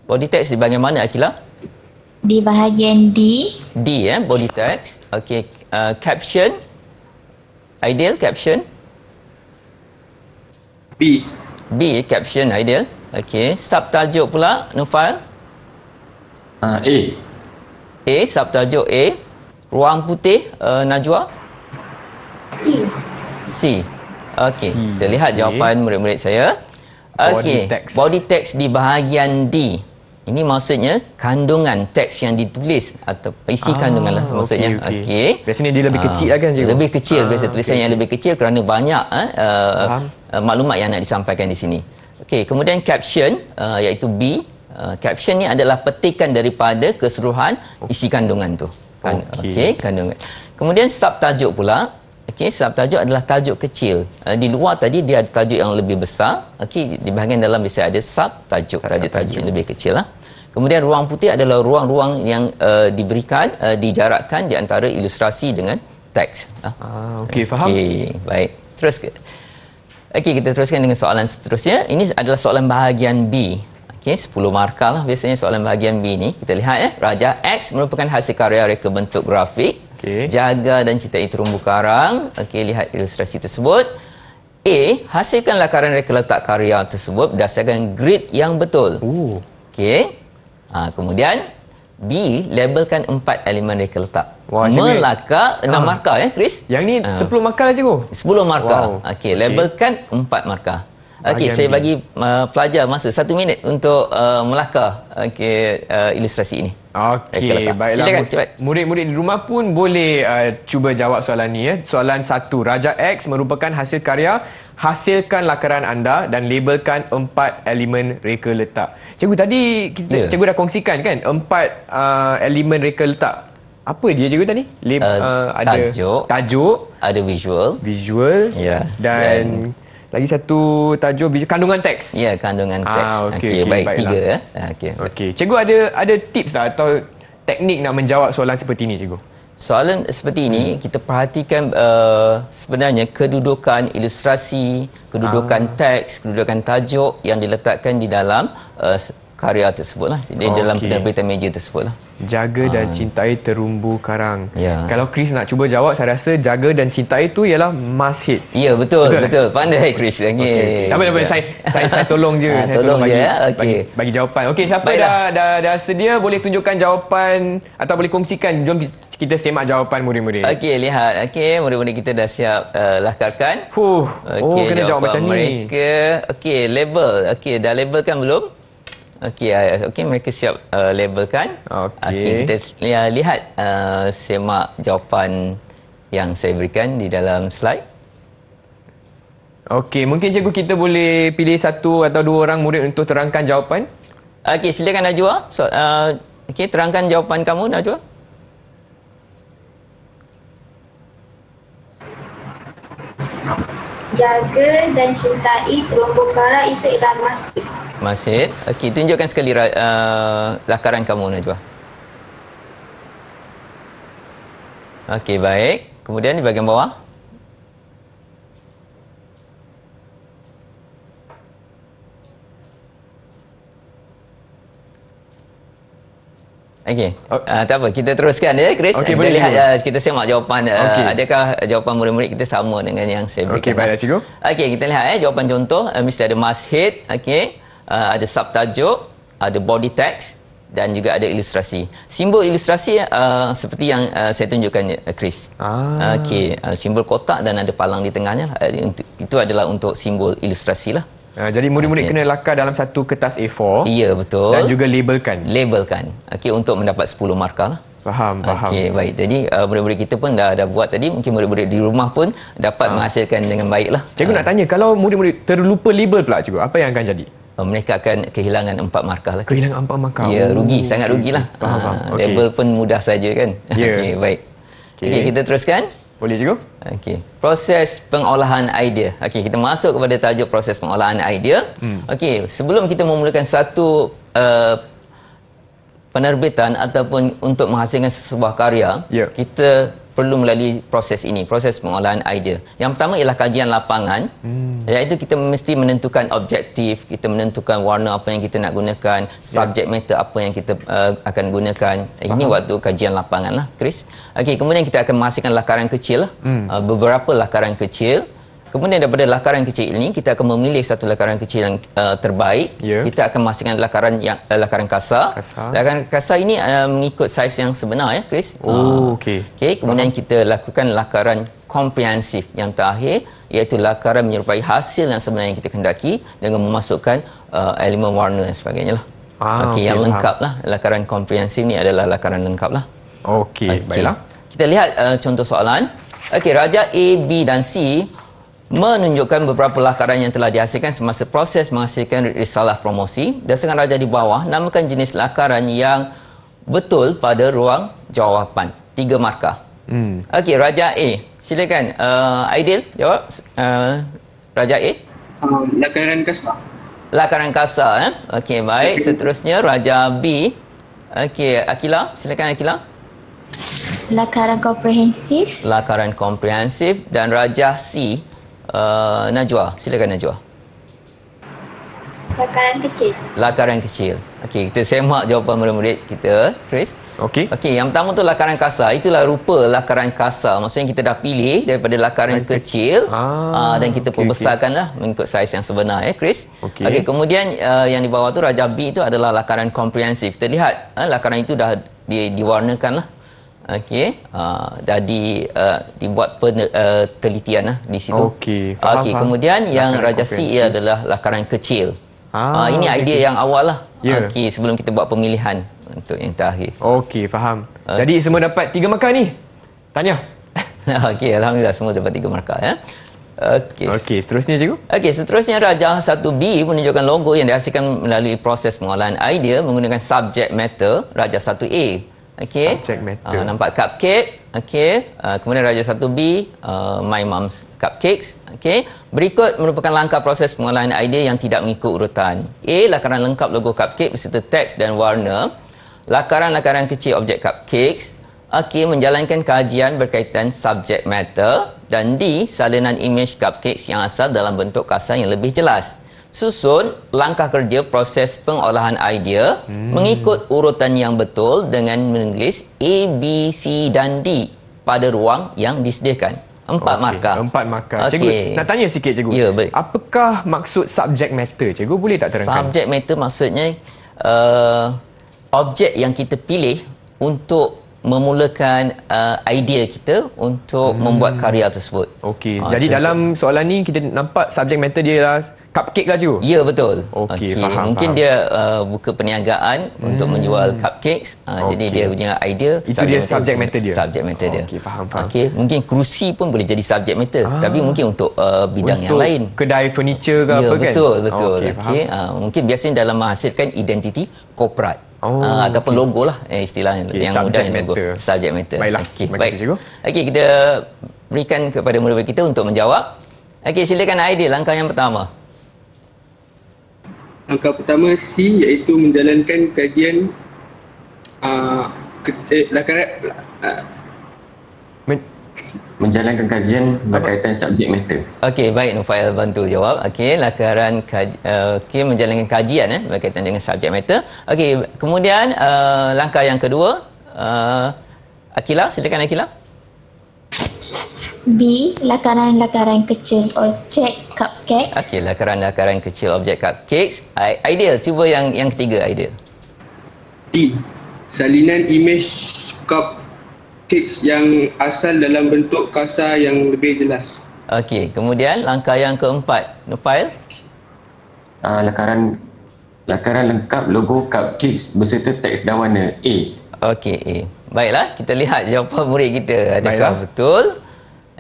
S2: Body text di bahagian mana Akila?
S3: Di bahagian D.
S2: D eh, body text. Okey, uh, caption. Ideal caption. B. B caption ideal. Okey, subtajuk pula Nufal. Uh, A. A subtajuk A. Ruang putih uh, Najwa. C. C. Okey, kita lihat jawapan murid-murid saya. Okey, body text di bahagian D. Ini maksudnya kandungan teks yang ditulis atau isi ah, kandungan lah maksudnya. Okay, okay. okay. Biasanya dia lebih ah, kecil lah kan cikgu? Lebih kecil. Ah, biasa tulisan okay, yang lebih kecil kerana banyak eh, uh, uh, maklumat yang nak disampaikan di sini. Okey, kemudian caption uh, iaitu B. Uh, caption ni adalah petikan daripada keseluruhan isi kandungan tu. Kan, Okey, okay, kandungan. Kemudian sub tajuk pula. Okey, tajuk adalah tajuk kecil. Uh, di luar tadi dia ada tajuk yang lebih besar. Okey, di bahagian dalam biasa ada sub tajuk-tajuk yang lebih kecil lah. Kemudian ruang putih adalah ruang-ruang yang uh, diberikan, uh, dijarakkan di antara ilustrasi dengan teks. Ah, ah okey, faham? Okey, baik. Terus ke. Okey, kita teruskan dengan soalan seterusnya. Ini adalah soalan bahagian B. Okey, 10 markah lah biasanya soalan bahagian B ni. Kita lihat ya. Raja X merupakan hasil karya reka bentuk grafik. Okay. Jaga dan citai terumbu karang. Okey, lihat ilustrasi tersebut. A, hasilkan lakaran reka letak karya tersebut berdasarkan grid yang betul. Ooh. Okey. Ha, kemudian, B labelkan empat elemen reka letak. Wah, Melaka enam uh, markah ya, Chris. Yang ni ah. sepuluh markah lah cikgu. Sepuluh markah. Wow. Okey, labelkan empat okay. markah. Okey, saya bagi uh, pelajar masa satu minit untuk uh, Melaka okey uh, ilustrasi ini. Okey, baiklah. Silakan, cepat.
S1: Murid-murid di rumah pun boleh uh, cuba jawab soalan ni ya. Soalan satu, Raja X merupakan hasil karya hasilkan lakaran anda dan labelkan empat elemen reka letak. Cikgu tadi kita yeah. cikgu dah kongsikan kan empat uh, elemen mereka letak. Apa dia cikgu tadi? Le- uh, uh, ada tajuk, tajuk, ada visual. Visual. Yeah. Dan yeah. lagi satu tajuk kandungan teks. Ya, yeah, kandungan ah, teks. Ah, okey, okay, okay, baik baiklah. tiga ya. Eh. Ah, okay, Okey. Cikgu ada
S2: ada tips lah atau teknik nak menjawab soalan seperti ini cikgu? soalan seperti ini hmm. kita perhatikan uh, sebenarnya kedudukan ilustrasi, kedudukan ah. teks, kedudukan tajuk yang diletakkan di dalam uh, karya tersebut lah. jadi okay. dalam berita meja tersebut lah.
S1: Jaga dan um. cintai terumbu karang. Yeah. Kalau Chris nak cuba jawab, saya rasa jaga dan cintai tu ialah must hit. Ya, yeah, betul. Betul. betul. Pandai, Chris. Okay. okay. Sampai, sampai. Yeah. Saya, saya, saya tolong je. saya tolong, je. Bagi, ya? okay. bagi, bagi jawapan. Okey, siapa dah, dah, dah sedia boleh tunjukkan jawapan atau boleh kongsikan. Jom kita semak jawapan murid-murid. Okey,
S2: lihat. Okey, murid-murid kita dah siap uh, lahkarkan. Huh. Okay, oh, kena jawab macam mereka. ni. Okey, level. Okey, dah level kan belum? Okey, okey mereka siap uh, labelkan. Okey. Okay, kita li- ya, lihat uh, semak jawapan yang saya berikan di dalam slide. Okey, mungkin cikgu kita
S1: boleh pilih satu atau dua orang murid untuk terangkan jawapan.
S2: Okey, silakan Najwa. So, uh, Okey, terangkan jawapan kamu Najwa.
S3: Thank jaga dan cintai terumbu karang itu ialah masjid.
S2: Masjid. Okey, tunjukkan sekali uh, lakaran kamu Najwa. Okey, baik. Kemudian di bahagian bawah. Okey. Okay. Uh, tak apa, kita teruskan ya, Chris. Okay, kita boleh lihat uh, kita semak jawapan uh, adakah jawapan murid-murid kita sama dengan yang saya berikan. Okey, baiklah cikgu. Okey, kita lihat eh jawapan contoh uh, ah, mesti ada masjid, Okay, Uh, ada subtajuk, ada body text dan juga ada ilustrasi. Simbol ilustrasi uh, seperti yang uh, saya tunjukkan uh, Chris. Ah. Okey, uh, simbol kotak dan ada palang di tengahnya. Uh, itu adalah untuk simbol ilustrasi lah. Ha, jadi murid-murid okay. kena lakar dalam satu kertas A4. Ya, betul. Dan juga labelkan. Labelkan. Okey, untuk mendapat 10 markah lah. Faham, faham. Okey, baik. Jadi, uh, murid-murid kita pun dah, dah buat tadi. Mungkin murid-murid di rumah pun dapat ha. menghasilkan dengan baik lah. Cikgu ha. nak tanya, kalau murid-murid terlupa label pula, cikgu, apa yang akan jadi? Oh, mereka akan kehilangan empat markah lah. Kehilangan empat markah. Ya, oh, rugi. Sangat rugilah. Faham, faham. Okay. Label pun mudah saja kan. Ya. Yeah. Okey, baik. Okey, okay, kita teruskan. Boleh juga. Okey. Proses pengolahan idea. Okey, kita masuk kepada tajuk proses pengolahan idea. Hmm. Okey, sebelum kita memulakan satu uh, penerbitan ataupun untuk menghasilkan sebuah karya, yeah. kita perlu melalui proses ini proses pengolahan idea yang pertama ialah kajian lapangan hmm. iaitu kita mesti menentukan objektif kita menentukan warna apa yang kita nak gunakan ya. subject yeah. matter apa yang kita uh, akan gunakan eh, Faham. ini waktu kajian lapangan lah Chris okay, kemudian kita akan menghasilkan lakaran kecil lah. hmm. uh, beberapa lakaran kecil Kemudian daripada lakaran kecil ini kita akan memilih satu lakaran kecil yang uh, terbaik. Yeah. Kita akan masukkan lakaran yang uh, lakaran kasar. kasar. Lakaran kasar ini uh, mengikut saiz yang sebenar ya, Chris. Oh, uh, okey. Okey, kemudian uh kita lakukan lakaran komprehensif yang terakhir iaitu lakaran menyerupai hasil yang sebenar yang kita kendaki dengan memasukkan uh, elemen warna dan sebagainya lah. Ah, okey, okay, yang lengkap lah. Lakaran komprehensif ini adalah lakaran lengkap lah. Okey, okay. baiklah. Kita lihat uh, contoh soalan. Okey, raja A, B dan C menunjukkan beberapa lakaran yang telah dihasilkan semasa proses menghasilkan risalah promosi dan sekarang raja di bawah namakan jenis lakaran yang betul pada ruang jawapan tiga markah hmm. Okey, Raja A silakan uh, Aidil jawab uh, Raja A uh, lakaran kasar lakaran kasar eh? Okey, baik okay. seterusnya Raja B Okey, Akila silakan Akila
S3: lakaran komprehensif
S2: lakaran komprehensif dan Raja C Uh, Najwa, silakan Najwa.
S3: Lakaran kecil.
S2: Lakaran kecil. Okey, kita semak jawapan murid-murid kita, Chris. Okey. Okey, yang pertama tu lakaran kasar. Itulah rupa lakaran kasar. Maksudnya kita dah pilih daripada lakaran Lakan kecil, kecil. Ah, uh, dan kita okay, perbesarkanlah okay. mengikut saiz yang sebenar eh, Chris. Okey, okay, kemudian uh, yang di bawah tu Raja B itu adalah lakaran komprehensif. Kita lihat, uh, lakaran itu dah di lah okey ha, ah, jadi uh, ah, dibuat pen, uh, ah, lah di situ okey okey kemudian yang raja C adalah lakaran kecil ah, uh, ini okay. idea yang awal lah yeah. okey sebelum kita buat pemilihan untuk yang terakhir okey faham okay. jadi semua dapat tiga markah ni tanya okey alhamdulillah semua dapat tiga markah ya Okey. Okey, seterusnya cikgu. Okey, seterusnya Raja 1B menunjukkan logo yang dihasilkan melalui proses pengolahan idea menggunakan subject matter Raja 1A Okay. Uh, ah, nampak cupcake. Okay. Uh, ah, kemudian Raja 1B, uh, ah, My Mom's Cupcakes. Okay. Berikut merupakan langkah proses pengolahan idea yang tidak mengikut urutan. A. Lakaran lengkap logo cupcake beserta teks dan warna. Lakaran-lakaran kecil objek cupcakes. Okay. Menjalankan kajian berkaitan subject matter. Dan D. Salinan image cupcakes yang asal dalam bentuk kasar yang lebih jelas susun langkah kerja proses pengolahan idea hmm. mengikut urutan yang betul dengan menulis A, B, C dan D pada ruang yang disediakan. Empat okay. markah. Empat markah. Okay. Cikgu, nak tanya sikit cikgu. Ya, baik. Apakah maksud subject matter cikgu? Boleh tak terangkan? Subject matter maksudnya uh, objek yang kita pilih untuk memulakan uh, idea kita untuk hmm. membuat karya tersebut. Okey. Ha, Jadi dalam soalan ni kita nampak subject matter dia ialah lah cupcake lah tu. Ya betul. Okey, okay. faham. Mungkin faham. dia uh, buka perniagaan hmm. untuk menjual cupcakes. Uh, okay. jadi dia punya idea itu subject dia subject matter, matter dia. Subject matter dia. Okey, faham. faham. Okey, mungkin kerusi pun boleh jadi subject matter, ah. tapi mungkin untuk uh, bidang untuk yang lain. Kedai furniture ke ya, apa betul, kan? betul, betul. Okey, okay. uh, mungkin biasanya dalam menghasilkan identiti korporat. Oh, uh, ataupun logo lah eh, istilah okay, yang mudah yang logo subject matter baiklah okay, baik. Kasih, okay, kita berikan kepada murid murid kita untuk menjawab Okey silakan idea langkah yang pertama
S1: langkah pertama C iaitu menjalankan kajian
S2: uh, lakarat ah. menjalankan kajian berkaitan subjek matter. Okey, baik Nufail bantu jawab. Okey, lakaran kaj, uh, eh, okay, menjalankan kajian eh berkaitan dengan subjek matter. Okey, kemudian uh, langkah yang kedua uh, Akila, silakan Akila.
S3: B. Lakaran-lakaran kecil objek cupcakes. Okey,
S2: lakaran-lakaran kecil objek cupcakes. I- ideal, cuba yang yang ketiga ideal. D.
S1: Salinan imej cupcakes yang asal dalam bentuk kasar yang lebih jelas.
S2: Okey, kemudian langkah yang keempat. File. Uh, ah, lakaran lakaran lengkap logo cupcakes berserta teks dan warna A. Okey, A. Baiklah, kita lihat jawapan murid kita. Adakah Baiklah. betul?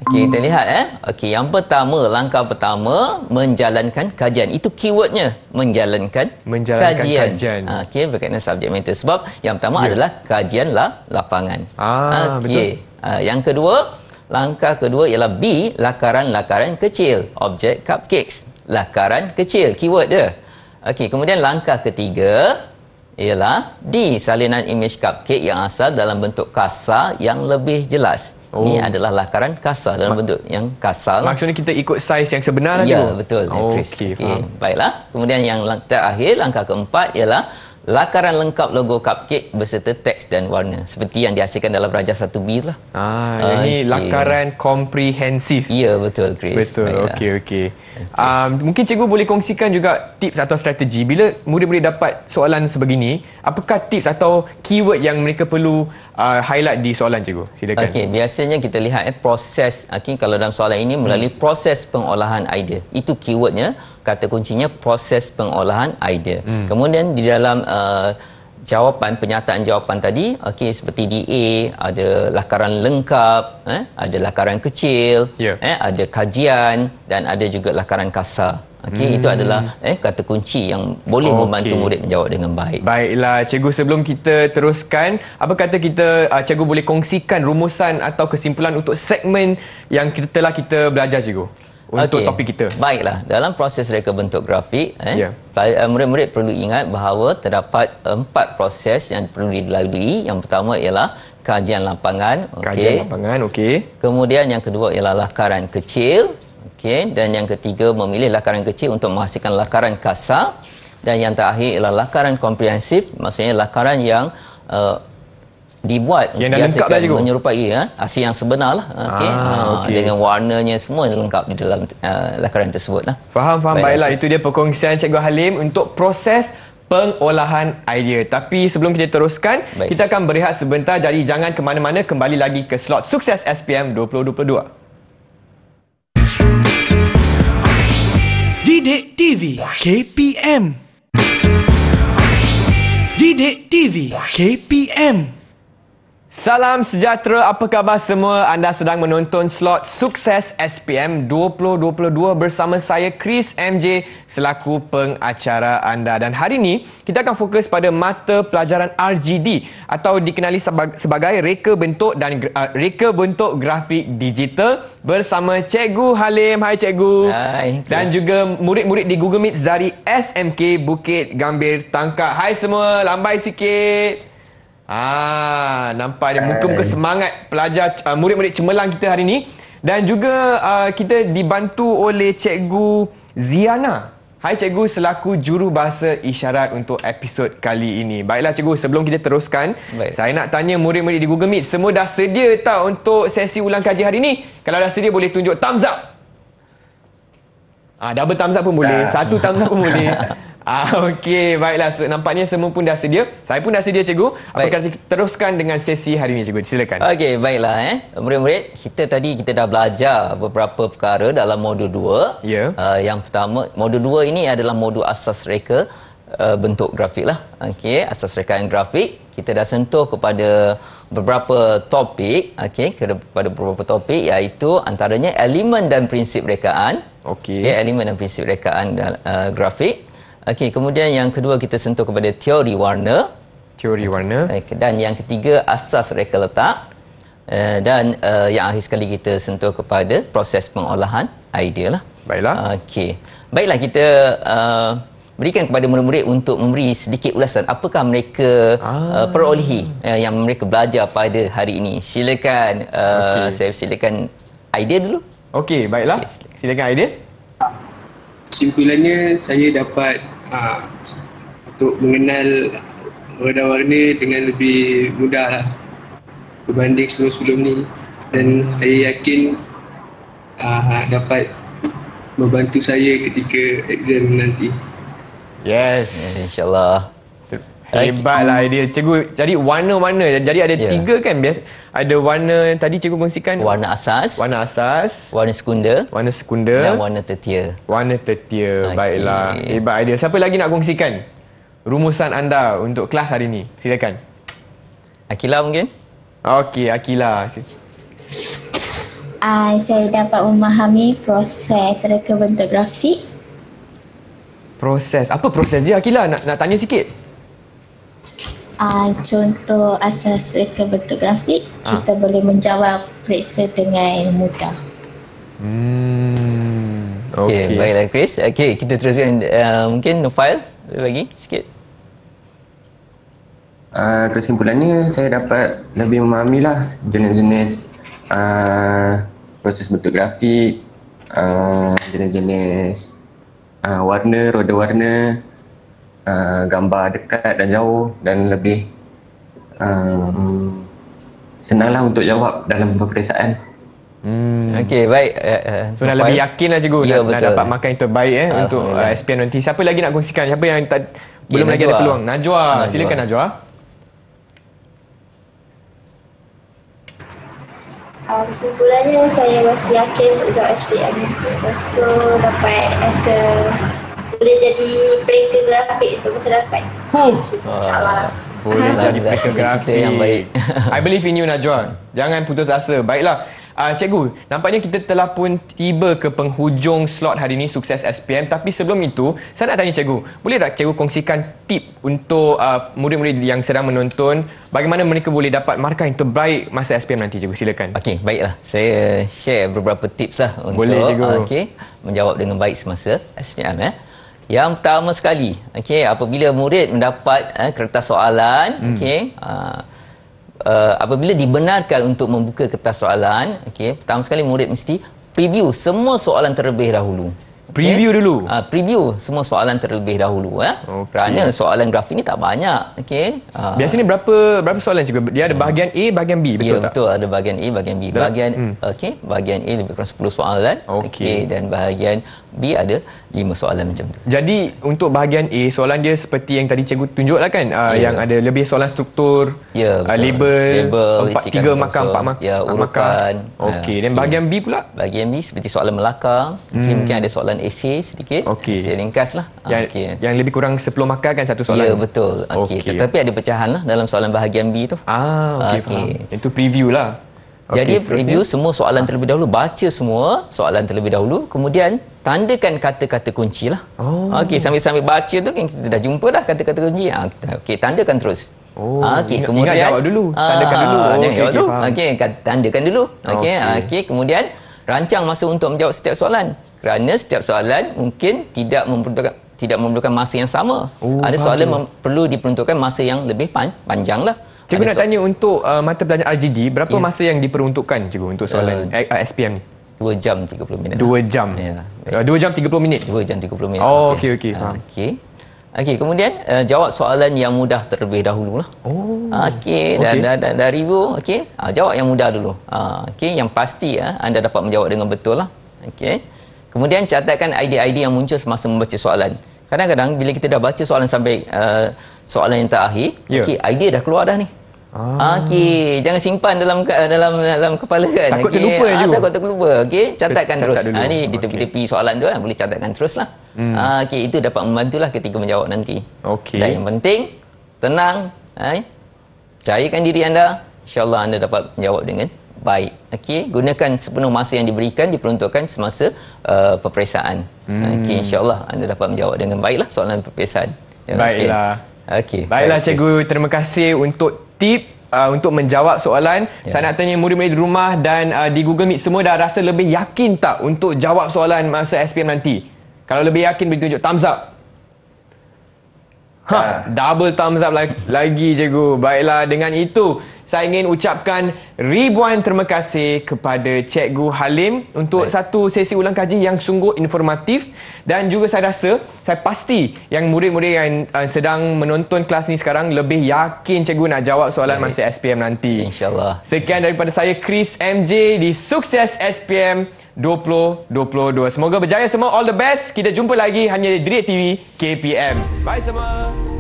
S2: Okey, kita lihat eh. Okey, yang pertama, langkah pertama menjalankan kajian. Itu keywordnya, menjalankan, menjalankan kajian. kajian. Okey, berkaitan subjek matter. Sebab yang pertama yeah. adalah kajian lah lapangan. Ah, okay. betul. Okey, ah, yang kedua, langkah kedua ialah B, lakaran-lakaran kecil. Objek cupcakes, lakaran kecil, keyword dia. Okey, kemudian langkah ketiga, ialah D salinan image cupcake yang asal dalam bentuk kasar yang lebih jelas. Oh. Ini adalah lakaran kasar dalam Ma- bentuk yang kasar. Lah. Maksudnya kita ikut saiz yang sebenar ya, tu. Ya, betul. Oh, okay, okay. Baiklah. Kemudian yang terakhir langkah keempat ialah lakaran lengkap logo cupcake beserta teks dan warna seperti yang dihasilkan dalam Raja satu b lah. Ah, okay. ini lakaran
S1: komprehensif. Ya, betul Chris. Betul. Okey, okey. Okay. Um, mungkin cikgu boleh kongsikan juga tips atau strategi bila murid-murid dapat soalan sebegini, apakah tips atau
S2: keyword yang mereka perlu uh, highlight di soalan cikgu? Silakan. Okey, biasanya kita lihat eh proses, okay, kalau dalam soalan ini melalui hmm. proses pengolahan idea. Itu keywordnya kata kuncinya proses pengolahan idea. Hmm. Kemudian di dalam uh, jawapan penyataan jawapan tadi, okey seperti DA ada lakaran lengkap, eh, ada lakaran kecil, yeah. eh, ada kajian dan ada juga lakaran kasar. Okey hmm. itu adalah eh kata kunci yang boleh okay. membantu murid menjawab dengan baik. Baiklah cikgu sebelum kita
S1: teruskan apa kata kita uh, cikgu boleh kongsikan rumusan atau kesimpulan untuk segmen
S2: yang kita telah kita belajar cikgu untuk okay. topik kita. Baiklah, dalam proses reka bentuk grafik, eh, yeah. Ya. perlu ingat bahawa terdapat empat proses yang perlu dilalui. Yang pertama ialah kajian lapangan. Okay. Kajian lapangan, okey. Kemudian yang kedua ialah lakaran kecil. Okay. Dan yang ketiga, memilih lakaran kecil untuk menghasilkan lakaran kasar. Dan yang terakhir ialah lakaran komprehensif, maksudnya lakaran yang uh, dibuat yang dah lengkap dah juga menyerupai ya, hasil yang sebenar lah okay. Ah, okay. Ah, dengan warnanya semua lengkap di dalam uh, lakaran tersebut lah. faham faham baiklah, baiklah. itu dia
S1: perkongsian Cikgu Halim untuk proses pengolahan idea tapi sebelum kita teruskan Baik. kita akan berehat sebentar jadi jangan ke mana-mana kembali lagi ke slot sukses SPM 2022 Didik TV KPM Didik TV KPM. Salam sejahtera, apa khabar semua? Anda sedang menonton slot Sukses SPM 2022 bersama saya Chris MJ selaku pengacara anda. Dan hari ini, kita akan fokus pada mata pelajaran RGD atau dikenali sebagai reka bentuk dan uh, reka bentuk grafik digital bersama Cikgu Halim. Hai Cikgu. Hai. Dan juga murid-murid di Google Meet dari SMK Bukit Gambir Tangkap. Hai semua, lambai sikit. Ah, nampak dia muka-muka semangat pelajar ah, murid-murid cemerlang kita hari ini dan juga uh, kita dibantu oleh cikgu Ziana. Hai cikgu selaku juru bahasa isyarat untuk episod kali ini. Baiklah cikgu sebelum kita teruskan, Baik. saya nak tanya murid-murid di Google Meet semua dah sedia tak untuk sesi ulang kaji hari ini? Kalau dah sedia boleh tunjuk thumbs up. Ah, double thumbs up pun boleh. Satu thumbs up pun boleh. Ah, Okey, baiklah. So, nampaknya semua pun dah sedia. Saya pun dah sedia, cikgu.
S2: Apakah kita teruskan dengan sesi hari ini, cikgu? Silakan. Okey, baiklah. Eh. Murid-murid, kita tadi kita dah belajar beberapa perkara dalam modul 2. Yeah. Ya. Uh, yang pertama, modul 2 ini adalah modul asas reka uh, bentuk grafik. Lah. Okey, asas rekaan grafik. Kita dah sentuh kepada beberapa topik. Okey, kepada beberapa topik iaitu antaranya elemen dan prinsip rekaan. Okey. Okay, elemen dan prinsip rekaan uh, grafik. Okey, kemudian yang kedua kita sentuh kepada teori warna. Teori warna. Okay. Dan yang ketiga asas reka letak. Uh, dan uh, yang akhir sekali kita sentuh kepada proses pengolahan idea lah. Baiklah. Okey. Baiklah kita uh, berikan kepada murid-murid untuk memberi sedikit ulasan apakah mereka ah. uh, perolehi uh, yang mereka belajar pada hari ini. Silakan uh, okay. saya silakan idea dulu. Okey, baiklah. Okay, silakan. silakan idea
S1: kesimpulannya saya dapat uh, untuk mengenal warna-warna dengan lebih mudah lah berbanding sebelum-sebelum ni dan saya yakin uh, dapat membantu saya ketika exam nanti. Yes, insyaAllah. Hebatlah um, idea cikgu. Jadi warna mana? Jadi ada yeah. tiga kan biasa ada warna yang tadi cikgu kongsikan warna asas, warna asas, warna sekunder, warna sekunder dan warna tertia. Warna tertia. Okay. Baiklah. Hebat idea. Siapa lagi nak kongsikan rumusan anda untuk kelas hari ini? Silakan. Akila mungkin? Okey, Akila.
S3: Uh, saya dapat memahami proses reka bentuk grafik.
S1: Proses. Apa proses dia Akila? Nak nak tanya sikit
S3: uh, contoh asas reka bentuk grafik ha. Ah. kita boleh menjawab periksa dengan mudah.
S2: Hmm. Okey, okay. baiklah Chris. Okay, kita teruskan uh, mungkin Nufail lagi sikit.
S1: Uh, kesimpulannya saya dapat lebih memahami lah jenis-jenis uh, proses bentuk grafik, uh, jenis-jenis uh, warna, roda warna uh, gambar dekat dan jauh dan lebih uh, senanglah untuk jawab dalam peperiksaan. Hmm. Okey, baik. Uh, so, lebih yakinlah cikgu ya, nak, nak dapat makan yang terbaik eh, untuk uh, SPM nanti. Siapa lagi nak kongsikan? Siapa yang tak, okay, belum Najwa. lagi ada peluang? Najwa, Najwa. silakan Najwa.
S3: kesimpulannya um, saya masih yakin untuk SPM nanti. Lepas tu dapat as a boleh jadi breaker grafik untuk masa depan. Huh. Boleh lah jadi
S2: breaker yang baik.
S1: I believe in you Najwa. Jangan putus asa. Baiklah. Uh, cikgu, nampaknya kita telah pun tiba ke penghujung slot hari ini sukses SPM tapi sebelum itu, saya nak tanya cikgu, boleh tak cikgu kongsikan tip untuk uh, murid-murid yang sedang menonton bagaimana mereka boleh dapat markah yang terbaik masa SPM nanti cikgu, silakan. Okey, baiklah. Saya share
S2: beberapa tips lah untuk boleh, cikgu. Uh, ah, okay, menjawab dengan baik semasa SPM. Eh. Yang pertama sekali, okey, apabila murid mendapat eh, kertas soalan, hmm. okey, uh, uh, apabila dibenarkan untuk membuka kertas soalan, okey, pertama sekali murid mesti preview semua soalan terlebih dahulu. Preview dulu. Ha, preview semua soalan terlebih dahulu eh. Okay. Kerana soalan grafik ni tak banyak. Okey. Ha. Biasanya berapa berapa soalan juga? Dia ada hmm. bahagian A, bahagian B, betul ya, tak? betul. Ada bahagian A, bahagian B. Bahagian hmm. okey, bahagian A lebih kurang 10 soalan. Okey okay. dan bahagian B ada lima soalan macam tu.
S1: Jadi untuk bahagian A soalan dia seperti yang tadi cikgu tunjuklah kan yeah. Ya. yang ada lebih soalan struktur
S2: yeah, ya, uh, label, label empat, kan tiga makam empat makam ya yeah, urutan. Ah, okey dan okay. bahagian B pula bahagian B seperti soalan melaka hmm. okay, mungkin ada soalan essay sedikit okay. saya ringkaslah. Ah, yang, okay. yang lebih kurang 10 makam kan satu soalan. Ya yeah, betul. Okey okay. tetapi ada pecahan lah dalam soalan bahagian B tu. Ah okey. Okay. Itu preview lah. Okay, Jadi seterusnya. review semua soalan terlebih dahulu, baca semua soalan terlebih dahulu, kemudian tandakan kata-kata kunci lah.
S3: Oh. Okey, sambil-sambil
S2: baca tu kan kita dah jumpa dah kata-kata kunci. Ha, Okey, tandakan terus. Oh. Ah, okey, kemudian ingat jawab dulu. Ah, tandakan dulu. Oh, jangan jawab dulu. Okey, tandakan dulu. Okey, okay. okay, kemudian rancang masa untuk menjawab setiap soalan. Kerana setiap soalan mungkin tidak memerlukan tidak memerlukan masa yang sama. Oh, Ada soalan perlu diperuntukkan masa yang lebih pan- panjang lah. Cikgu nak tanya untuk uh, mata pelajaran RGD, berapa yeah. masa yang diperuntukkan cikgu untuk soalan uh, eh, eh, SPM ni? 2 jam 30 minit. 2 lah. jam. Ya. 2 uh, jam 30 minit. 2 jam 30 minit. Oh, okey okey. Ah, okey. Okey, kemudian uh, jawab soalan yang mudah terlebih dahulu lah. Oh. Ah, okey, dan, okay. dan, dan, ribu dari ibu, Uh, ah, jawab yang mudah dulu. Uh, okey, yang pasti ya, uh, anda dapat menjawab dengan betul lah. Okey. Kemudian catatkan ID-ID yang muncul semasa membaca soalan. Kadang-kadang bila kita dah baca soalan sampai uh, soalan yang terakhir, yeah. okey, idea dah keluar dah ni. Ah. Okey, jangan simpan dalam eh, dalam dalam kepala kan. Takut okay. terlupa ah, juga. Takut terlupa. Okey, catatkan Catat terus. Ah, ni di tepi-tepi soalan tu kan, boleh catatkan terus lah. Hmm. Ah, Okey, itu dapat membantulah ketika menjawab nanti. Okey. Dan yang penting, tenang. Hai. Eh? Cairkan diri anda. InsyaAllah anda dapat menjawab dengan baik. Okey, gunakan sepenuh masa yang diberikan, diperuntukkan semasa uh, peperiksaan. Hmm. Okey, insyaAllah anda dapat menjawab dengan baiklah soalan peperiksaan. Baiklah. Okay. Baiklah, baiklah, cikgu.
S1: Terima kasih untuk tip Uh, untuk menjawab soalan yeah. saya nak tanya murid-murid di rumah dan uh, di Google Meet semua dah rasa lebih yakin tak untuk jawab soalan masa SPM nanti kalau lebih yakin boleh tunjuk thumbs up ha, kan? double thumbs up lagi, lagi cikgu baiklah dengan itu saya ingin ucapkan ribuan terima kasih kepada Cikgu Halim untuk Baik. satu sesi ulang kaji yang sungguh informatif dan juga saya rasa saya pasti yang murid-murid yang uh, sedang menonton kelas ni sekarang lebih yakin Cikgu nak jawab soalan Baik. masa SPM nanti. InsyaAllah. Sekian daripada saya Chris MJ di Sukses SPM 2022. Semoga berjaya semua. All the best. Kita jumpa lagi hanya di Direct TV KPM. Bye semua.